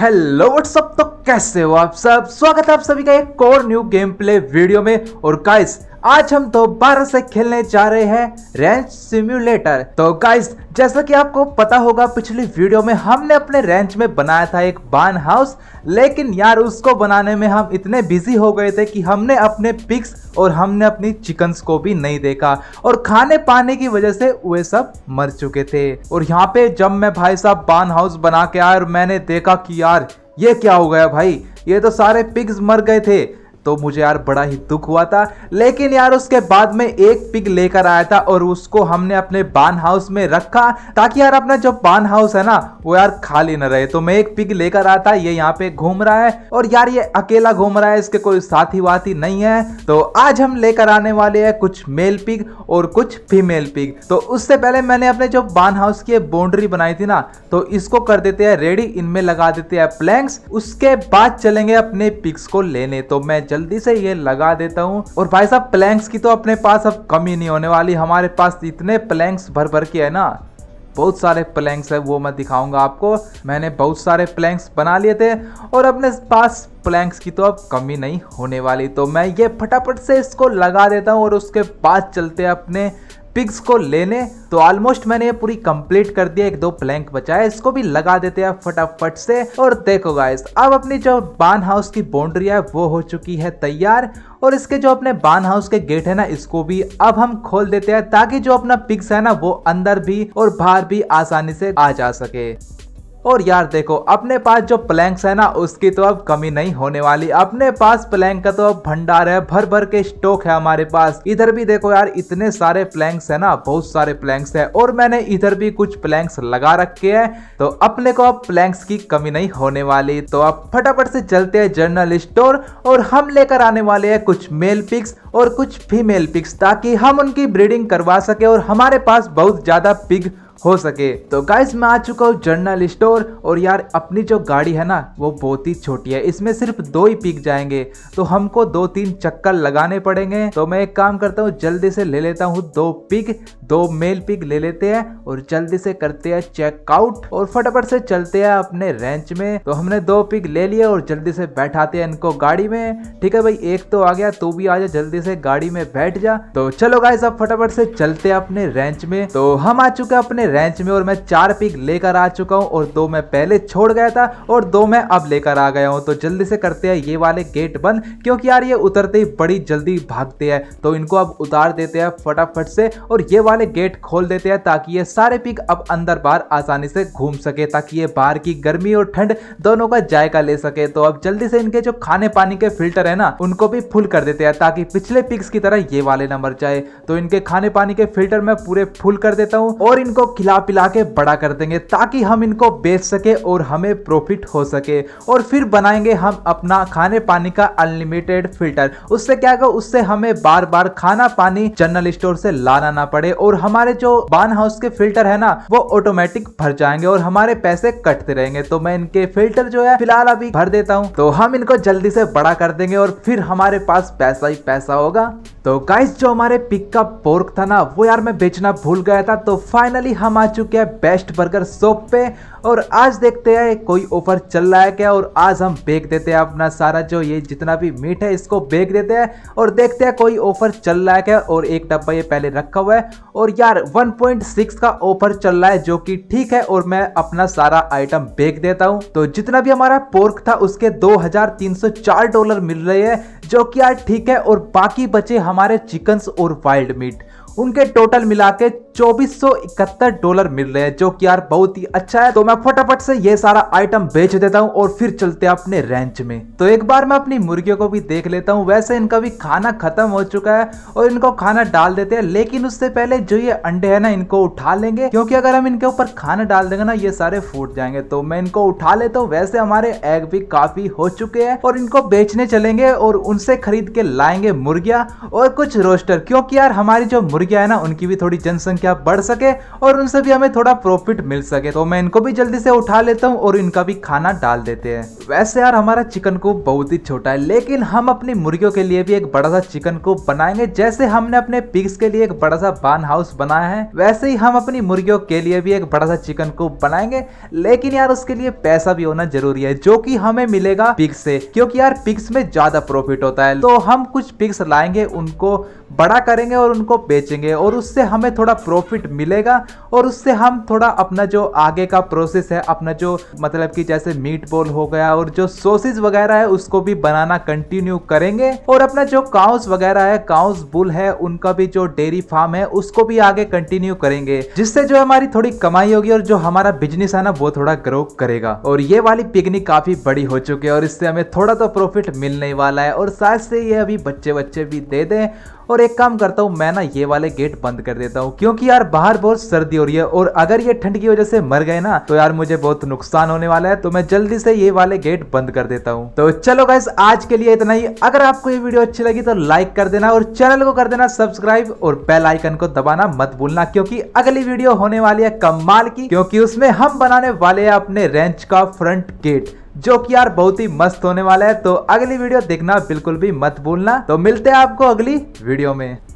hello what's up तो कैसे हो आप सब स्वागत है आप सभी का एक और न्यू गेम प्ले वीडियो में और गाइस आज हम दोबारा से खेलने जा रहे हैं रेंज सिम्युलेटर तो गाइस जैसा कि आपको पता होगा पिछली वीडियो में हमने अपने रेंच में बनाया था एक बान हाउस लेकिन यार उसको बनाने में हम इतने बिजी हो गए थे कि हमने अपने पिक्स और हमने अपनी चिकन्स को भी नहीं देखा और खाने पाने की वजह से वे सब मर चुके थे और यहाँ पे जब मैं भाई साहब बान हाउस बना के आया और मैंने देखा कि यार ये क्या हो गया भाई ये तो सारे पिग्स मर गए थे तो मुझे यार बड़ा ही दुख हुआ था लेकिन यार उसके बाद में एक पिग लेकर आया था और उसको हमने अपने बान हाउस में रखा ताकि यार अपना जो बान हाउस है ना वो यार खाली ना रहे तो मैं एक पिग लेकर आया था ये यहाँ पे घूम रहा है और यार ये अकेला घूम रहा है इसके कोई साथी वाथी नहीं है तो आज हम लेकर आने वाले है कुछ मेल पिग और कुछ फीमेल पिग तो उससे पहले मैंने अपने जो बान हाउस की बाउंड्री बनाई थी ना तो इसको कर देते हैं रेडी इनमें लगा देते हैं प्लैंक्स उसके बाद चलेंगे अपने पिग्स को लेने तो मैं जल्दी से ये लगा देता हूँ और भाई साहब प्लैंक्स की तो अपने पास अब कमी नहीं होने वाली हमारे पास इतने प्लैंक्स भर भर के है ना बहुत सारे प्लैंक्स है वो मैं दिखाऊंगा आपको मैंने बहुत सारे प्लैंक्स बना लिए थे और अपने पास प्लैंक्स की तो अब कमी नहीं होने वाली तो मैं ये फटाफट से इसको लगा देता हूँ और उसके बाद चलते हैं अपने पिग्स को लेने तो ऑलमोस्ट मैंने ये पूरी कंप्लीट कर दिया एक दो प्लैंक बचाया इसको भी लगा देते हैं फटाफट से और देखो गाइस अब अपनी जो बान हाउस की बाउंड्री है वो हो चुकी है तैयार और इसके जो अपने बान हाउस के गेट है ना इसको भी अब हम खोल देते हैं ताकि जो अपना पिग्स है ना वो अंदर भी और बाहर भी आसानी से आ जा सके और यार देखो अपने पास जो प्लैंक्स है ना उसकी तो अब कमी नहीं होने वाली अपने पास प्लैंक का तो अब भंडार है भर भर के स्टॉक है हमारे पास इधर भी देखो यार इतने सारे प्लैंक्स है ना बहुत सारे प्लैंक्स है और मैंने इधर भी कुछ प्लैंक्स लगा रखे हैं तो अपने को अब प्लैंक्स की कमी नहीं होने वाली तो अब फटाफट से चलते है जनरल स्टोर और हम लेकर आने वाले है कुछ मेल पिक्स और कुछ फीमेल पिक्स ताकि हम उनकी ब्रीडिंग करवा सके और हमारे पास बहुत ज्यादा पिग हो सके तो गाइस मैं आ चुका हूँ जर्नल स्टोर और यार अपनी जो गाड़ी है ना वो बहुत ही छोटी है इसमें सिर्फ दो ही पिक जाएंगे तो हमको दो तीन चक्कर लगाने पड़ेंगे तो मैं एक काम करता हूँ जल्दी से ले लेता हूँ दो पिक दो मेल पिक ले लेते हैं और जल्दी से करते हैं चेकआउट और फटाफट से चलते हैं अपने रेंच में तो हमने दो पिक ले लिए और जल्दी से बैठाते हैं इनको गाड़ी में ठीक है भाई एक तो आ गया तू भी आ जाए जल्दी से गाड़ी में बैठ जा तो चलो गाइस अब फटाफट से चलते हैं अपने रेंच में तो हम आ चुके हैं अपने रेंच में और मैं चार पिक लेकर आ चुका हूँ और दो मैं पहले छोड़ गया था और दो मैं अब लेकर आ गया हूँ तो जल्दी से करते हैं ये वाले गेट बंद क्योंकि यार ये उतरते ही बड़ी जल्दी भागते हैं तो इनको अब उतार देते हैं फटाफट से और ये वाले गेट खोल देते हैं ताकि ये सारे पिक अब अंदर बाहर आसानी से घूम सके ताकि ये बाहर की गर्मी और ठंड दोनों का जायका ले सके तो अब जल्दी से इनके जो खाने पानी के फिल्टर है ना उनको भी फुल कर देते हैं ताकि पिछले पिक्स की तरह ये वाले नंबर जाए तो इनके खाने पानी के फिल्टर मैं पूरे फुल कर देता हूँ और इनको खिला पिला के बड़ा कर देंगे ताकि हम इनको बेच सके और हमें प्रॉफिट हो सके और फिर बनाएंगे हम अपना खाने पानी का अनलिमिटेड फिल्टर उससे क्या होगा उससे हमें बार बार खाना पानी जनरल स्टोर से लाना ना पड़े और हमारे जो बान हाउस के फिल्टर है ना वो ऑटोमेटिक भर जाएंगे और हमारे पैसे कटते रहेंगे तो मैं इनके फिल्टर जो है फिलहाल अभी भर देता हूँ तो हम इनको जल्दी से बड़ा कर देंगे और फिर हमारे पास पैसा ही पैसा होगा तो गाइस जो हमारे पिक का पोर्क था ना वो यार मैं बेचना भूल गया था तो फाइनली हम हम आ चुके हैं बेस्ट बर्गर शॉप पे और आज देखते हैं कोई ऑफर चल रहा है क्या और आज हम बेच देते हैं अपना सारा जो ये जितना भी मीट है इसको बेच देते हैं और देखते हैं कोई ऑफर चल रहा है क्या और एक डब्बा ये पहले रखा हुआ है और यार 1.6 का ऑफर चल रहा है जो कि ठीक है और मैं अपना सारा आइटम बेच देता हूँ तो जितना भी हमारा पोर्क था उसके चार डॉलर मिल रहे हैं जो कि यार ठीक है और बाकी बचे हमारे चिकन और वाइल्ड मीट उनके टोटल मिला के चौबीस डॉलर मिल रहे हैं जो कि यार बहुत ही अच्छा है तो मैं मैं फटाफट से ये सारा आइटम बेच देता हूँ और फिर चलते अपने रेंच में तो एक बार मैं अपनी मुर्गियों को भी देख लेता हूँ वैसे इनका भी खाना खत्म हो चुका है और इनको खाना डाल देते हैं लेकिन उससे पहले जो ये अंडे है ना इनको उठा लेंगे क्योंकि अगर हम इनके ऊपर खाना डाल देंगे ना ये सारे फूट जाएंगे तो मैं इनको उठा लेता हूँ वैसे हमारे एग भी काफी हो चुके हैं और इनको बेचने चलेंगे और उनसे खरीद के लाएंगे मुर्गिया और कुछ रोस्टर क्योंकि यार हमारी जो मुर्गिया है ना उनकी भी थोड़ी जनसंख्या बढ़ सके और उनसे भी हमें थोड़ा प्रॉफिट मिल सके तो मैं इनको भी जल्दी से उठा लेता हूँ और इनका भी खाना डाल देते हैं वैसे यार हमारा चिकन को बहुत ही छोटा है लेकिन हम अपनी मुर्गियों के लिए भी एक बड़ा सा चिकन को बनाएंगे जैसे हमने अपने पिग्स के लिए एक बड़ा सा बान हाउस बनाया है वैसे ही हम अपनी मुर्गियों के लिए भी एक बड़ा सा चिकन को बनाएंगे लेकिन यार उसके लिए पैसा भी होना जरूरी है जो की हमें मिलेगा पिग्स से क्योंकि यार पिग्स में ज्यादा प्रॉफिट होता है तो हम कुछ पिग्स लाएंगे उनको बड़ा करेंगे और उनको बेचेंगे और उससे हमें थोड़ा प्रॉफिट मिलेगा और उससे हम थोड़ा अपना जो आगे का प्रोसेस प्रोसेस है अपना जो मतलब कि जैसे मीट बॉल हो गया और जो सोसेज वगैरह है उसको भी बनाना कंटिन्यू करेंगे और अपना जो काउस वगैरह है काउस बुल है उनका भी जो डेयरी फार्म है उसको भी आगे कंटिन्यू करेंगे जिससे जो हमारी थोड़ी कमाई होगी और जो हमारा बिजनेस है ना वो थोड़ा ग्रो करेगा और ये वाली पिकनिक काफी बड़ी हो चुकी है और इससे हमें थोड़ा तो प्रॉफिट मिलने वाला है और शायद से ये अभी बच्चे बच्चे भी दे दें और एक काम करता हूँ मैं ना ये वाले गेट बंद कर देता हूँ क्योंकि यार बाहर बहुत सर्दी हो रही है और अगर ये ठंड की वजह से मर गए ना तो यार मुझे बहुत नुकसान होने वाला है तो मैं जल्दी से ये वाले गेट बंद कर देता हूँ तो चलो गाइस आज के लिए इतना ही अगर आपको ये वीडियो अच्छी लगी तो लाइक कर देना और चैनल को कर देना सब्सक्राइब और बेल आइकन को दबाना मत भूलना क्योंकि अगली वीडियो होने वाली है कमाल की क्योंकि उसमें हम बनाने वाले हैं अपने रेंच का फ्रंट गेट जो कि यार बहुत ही मस्त होने वाला है तो अगली वीडियो देखना बिल्कुल भी मत भूलना तो मिलते हैं आपको अगली वीडियो में